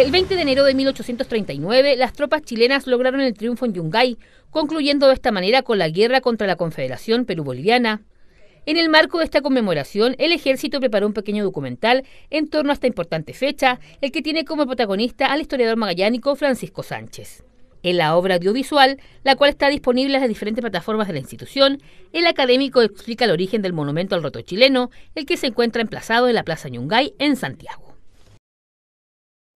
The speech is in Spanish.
El 20 de enero de 1839, las tropas chilenas lograron el triunfo en Yungay, concluyendo de esta manera con la guerra contra la Confederación Perú-Boliviana. En el marco de esta conmemoración, el ejército preparó un pequeño documental en torno a esta importante fecha, el que tiene como protagonista al historiador magallánico Francisco Sánchez. En la obra audiovisual, la cual está disponible en las diferentes plataformas de la institución, el académico explica el origen del monumento al roto chileno, el que se encuentra emplazado en la Plaza Yungay, en Santiago.